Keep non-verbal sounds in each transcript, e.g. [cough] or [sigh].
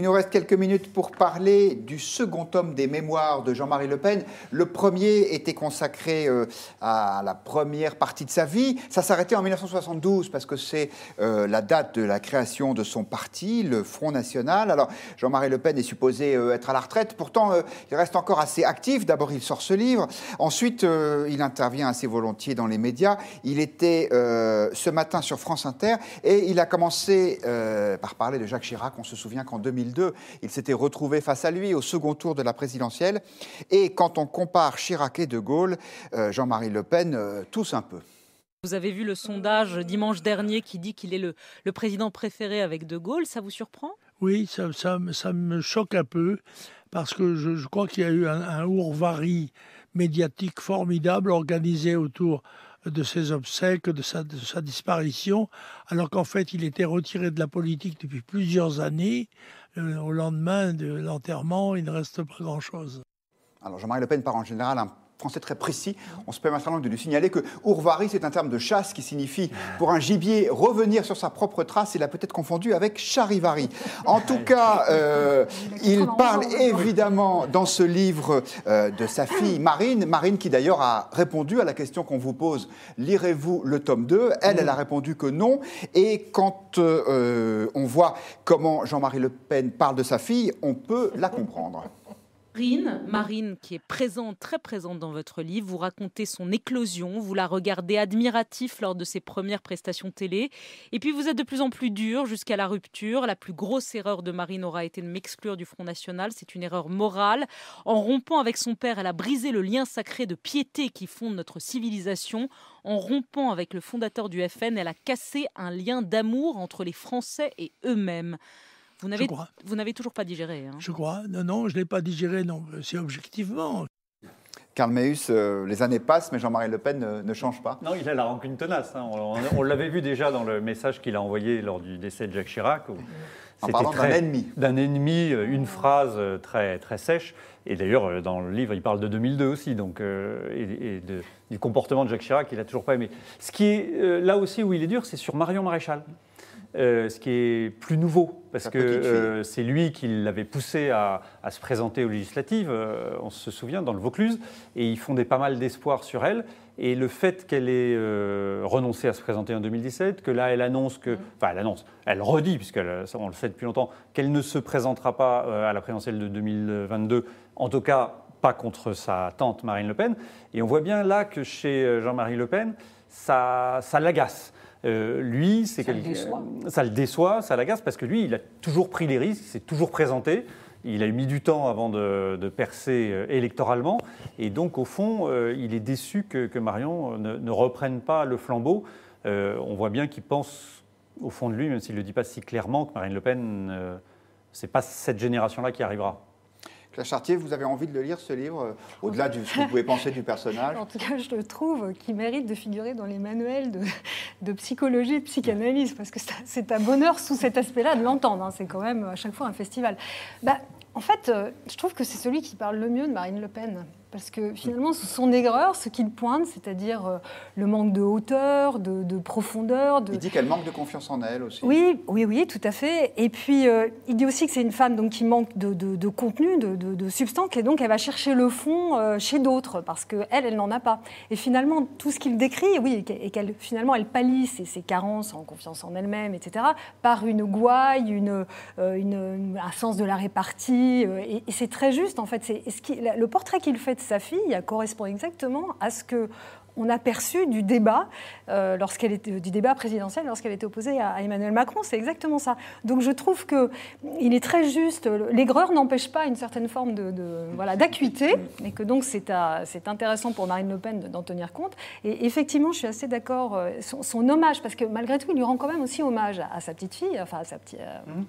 Il nous reste quelques minutes pour parler du second tome des mémoires de Jean-Marie Le Pen. Le premier était consacré euh, à la première partie de sa vie. Ça s'arrêtait en 1972 parce que c'est euh, la date de la création de son parti, le Front National. Alors Jean-Marie Le Pen est supposé euh, être à la retraite. Pourtant, il reste encore assez actif. D'abord, il sort ce livre. Ensuite, il intervient assez volontiers dans les médias. Il était ce matin sur France Inter et il a commencé par parler de Jacques Chirac. On se souvient qu'en 2000 il s'était retrouvé face à lui au second tour de la présidentielle. Et quand on compare Chirac et De Gaulle, euh, Jean-Marie Le Pen euh, tous un peu. Vous avez vu le sondage dimanche dernier qui dit qu'il est le, président préféré avec De Gaulle. Ça vous surprend Oui, ça, me choque un peu parce que je, crois qu'il y a eu un, un ourvari médiatique formidable organisé autour de ses obsèques, de sa, disparition, alors qu'en fait il était retiré de la politique depuis plusieurs années. au lendemain de l'enterrement, il ne reste pas grand-chose. Alors Jean-Marie Le Pen part en général français très précis, on se permet de lui signaler que ourvari, c'est un terme de chasse qui signifie pour un gibier revenir sur sa propre trace. Il a peut-être confondu avec charivari. En tout cas, euh, il parle hein. évidemment dans ce livre euh, de sa fille Marine. Marine qui d'ailleurs a répondu à la question qu'on vous pose lirez-vous le tome 2 Elle, elle a mm. répondu que non. Et quand euh, on voit comment Jean-Marie Le Pen parle de sa fille, on peut la comprendre. Marine, Marine qui est présente, très présente dans votre livre, vous racontez son éclosion, vous la regardez admiratif lors de ses premières prestations télé, et puis vous êtes de plus en plus dur jusqu'à la rupture. La plus grosse erreur de Marine aura été de m'exclure du Front National, c'est une erreur morale. En rompant avec son père, elle a brisé le lien sacré de piété qui fonde notre civilisation. En rompant avec le fondateur du FN, elle a cassé un lien d'amour entre les Français et eux-mêmes. Vous n'avez, vous n'avez toujours pas digéré. Hein. Je crois. Non, non, je ne l'ai pas digéré, non. Euh, c'est objectivement. Karl Meus, euh, les années passent, mais Jean-Marie Le Pen ne, change pas. Non, il a la rancune tenace. Hein. On, l'avait vu déjà dans le message qu'il a envoyé lors du décès de Jacques Chirac. En parlant d'un ennemi. D'un ennemi, euh, une phrase très, très sèche. Et d'ailleurs, dans le livre, il parle de 2002 aussi, donc, et, du comportement de Jacques Chirac, qu'il n'a toujours pas aimé. Ce qui est là aussi où il est dur, c'est sur Marion Maréchal. Euh, ce qui est plus nouveau, parce que euh, c'est lui qui l'avait poussé à, se présenter aux législatives, euh, on se souvient, dans le Vaucluse, et il fondait pas mal d'espoir sur elle. Et le fait qu'elle ait renoncé à se présenter en 2017, que là elle annonce que, mm. enfin elle annonce, elle redit, puisqu'on le sait depuis longtemps, qu'elle ne se présentera pas à la présidentielle de 2022, en tout cas pas contre sa tante Marine Le Pen. Et on voit bien là que chez Jean-Marie Le Pen, ça l'agace. Euh, lui, c'est ça, le ça le déçoit, ça l'agace parce que lui, il a toujours pris les risques, il s'est toujours présenté. Il a eu mis du temps avant de, percer euh, électoralement. Et donc, au fond, euh, il est déçu que, Marion ne, reprenne pas le flambeau. on voit bien qu'il pense au fond de lui, même s'il ne le dit pas si clairement, que Marine Le Pen, c'est pas cette génération-là qui arrivera. La Chartier, vous avez envie de le lire, ce livre, euh, au-delà de ce que vous pouvez penser du personnage [laughs] En tout cas, je le trouve euh, qui mérite de figurer dans les manuels de, psychologie et de psychanalyse, parce que c'est un bonheur sous cet aspect-là de l'entendre. Hein. C'est quand même euh, à chaque fois un festival. Bah, en fait, je trouve que c'est celui qui parle le mieux de Marine Le Pen. Parce que finalement, son aigreur, ce qu'il pointe, c'est-à-dire euh, le manque de hauteur, de, profondeur. De... Il dit qu'elle manque de confiance en elle aussi. Oui, oui, oui, tout à fait. Et puis, euh, il dit aussi que c'est une femme donc, qui manque de, contenu, de, substance, et donc elle va chercher le fond euh, chez d'autres, parce qu'elle, elle, n'en a pas. Et finalement, tout ce qu'il décrit, oui, et qu'elle finalement, elle pallie ses, carences en confiance en elle-même, etc., par une gouaille, une, une, un sens de la répartie. et, c'est très juste, en fait. C'est ce le portrait qu'il fait sa fille correspond exactement à ce que on a perçu du débat, euh, lorsqu'elle était, du débat présidentiel lorsqu'elle était opposée à, Emmanuel Macron. C'est exactement ça. Donc je trouve qu'il est très juste. L'aigreur n'empêche pas une certaine forme de, voilà, d'acuité, et que donc c'est, intéressant pour Marine Le Pen d'en tenir compte. Et effectivement, je suis assez d'accord. Euh, son, hommage, parce que malgré tout, il lui rend quand même aussi hommage à, sa petite fille, enfin à sa petite. Euh, mmh.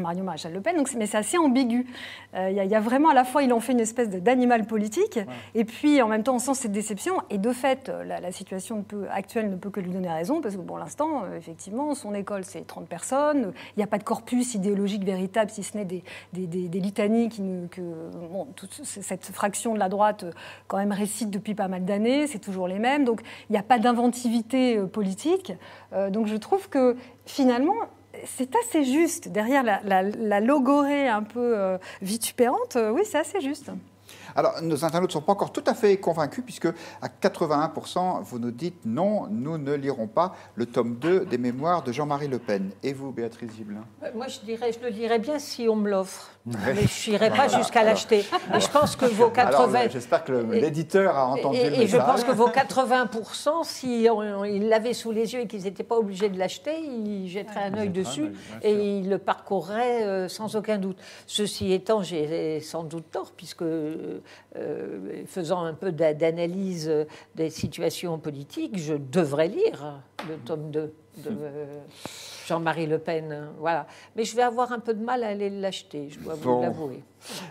Marion Maréchal Le Pen. Donc, mais c'est assez ambigu. Euh, il y, a vraiment à la fois, ils ont fait une espèce d'animal politique, et puis en même temps, on sent cette déception. Et de fait, euh, la, situation actuelle ne peut que lui donner raison, parce que pour l'instant, euh, effectivement, son école, c'est 30 personnes. Il n'y a pas de corpus idéologique véritable, si ce n'est des, litanies que cette fraction de la droite quand même récite depuis pas mal d'années. C'est toujours les mêmes. Donc il n'y a pas d'inventivité politique. donc je trouve que finalement, c'est assez juste. Derrière la, logorée un peu euh, vitupérante, euh, oui, c'est assez juste. Alors, nos internautes ne sont pas encore tout à fait convaincus, puisque à 81%, vous nous dites non, nous ne lirons pas le tome 2 des mémoires de Jean-Marie Le Pen. Et vous, Béatrice Giblin ?– euh, Moi, je, dirais, je le lirais bien si on me l'offre. Mais je n'irai pas jusqu'à l'acheter. je pense que vos 80... J'espère que l'éditeur a entendu le Et je pense que vos 80%, si l'avaient sous les yeux et qu'ils n'étaient pas obligés de l'acheter, ils jetteraient un œil dessus et ils le parcourraient euh, sans aucun doute. Ceci étant, j'ai sans doute tort, puisque euh, euh, faisant un peu d'analyse des situations politiques, je devrais lire le tome 2 de euh, Jean-Marie Le Pen. Hein, voilà. Mais je vais avoir un peu de mal à aller l'acheter, je dois vous l'avouer.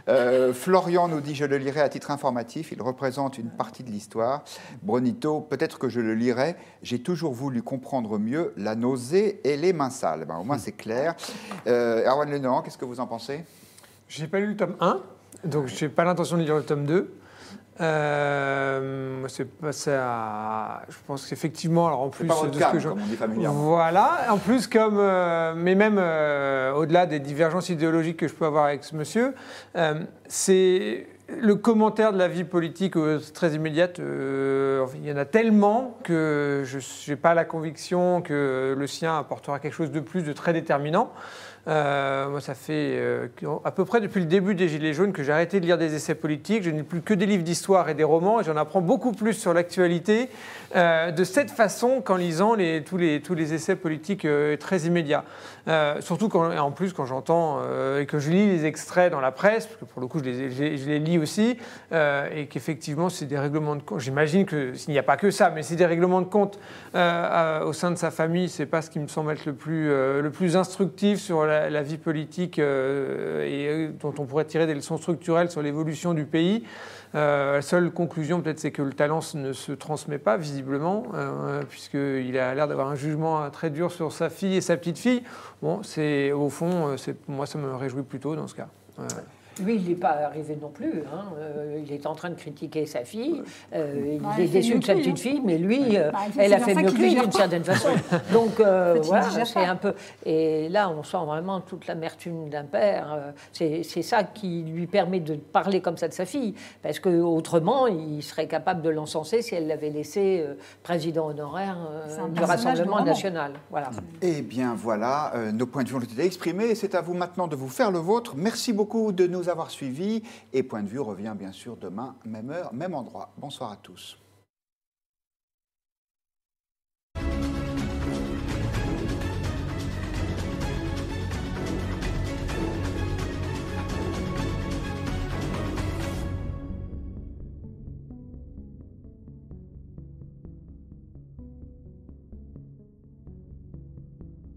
Euh, Florian nous dit Je le lirai à titre informatif, il représente une partie de l'histoire. Bronito, peut-être que je le lirai. J'ai toujours voulu comprendre mieux la nausée et les mains sales. Ben, au moins, c'est clair. Euh, Arwan qu'est-ce que vous en pensez j'ai pas lu le tome 1, donc je n'ai pas l'intention de lire le tome 2. Euh, c'est passé à. Je pense qu'effectivement, alors en plus de ce que je... Voilà, en plus comme, euh, mais même euh, au-delà des divergences idéologiques que je peux avoir avec ce monsieur, euh, c'est le commentaire de la vie politique euh, très immédiate, euh, il y en a tellement que je n'ai pas la conviction que le sien apportera quelque chose de plus, de très déterminant. Euh, moi, ça fait à peu près depuis le début des Gilets jaunes que j'ai arrêté de lire des essais politiques. Je n'ai plus que des livres d'histoire et des romans et j'en apprends beaucoup plus sur l'actualité de cette façon qu'en lisant les, tous, les, tous, les, essais politiques très immédiats. surtout quand, en plus quand j'entends et que je lis les extraits dans la presse, parce que pour le coup, je les, je les lis aussi, euh, et qu'effectivement, c'est des règlements de compte. J'imagine qu'il n'y a pas que ça, mais c'est des règlements de compte euh, euh, au sein de sa famille. C'est pas ce qui me semble être le plus, le plus instructif sur la, vie politique et dont on pourrait tirer des leçons structurelles sur l'évolution du pays. la seule conclusion, peut-être, c'est que le talent ne se transmet pas, visiblement, puisqu'il a l'air d'avoir un jugement très dur sur sa fille et sa petite-fille. Bon, c'est au fond, moi, ça me réjouit plutôt dans ce cas. Lui, il n'est pas arrivé non plus. Hein. Euh, il est en train de critiquer sa fille. Euh, il est déçu de sa petite hein. fille, mais lui, euh, elle a fait mieux que lui d'une certaine façon. Donc voilà, c'est un peu. Et là, on sent vraiment toute l'amertume d'un père. C'est ça qui lui permet de parler comme ça de sa fille, parce que autrement, il serait capable de l'encenser si elle l'avait laissé président honoraire du Rassemblement national. Voilà. Eh bien voilà, nos points de vue ont été exprimés. C'est à vous maintenant de vous faire le vôtre. Merci beaucoup de nous avoir suivi et Point de vue revient bien sûr demain, même heure, même endroit. Bonsoir à tous.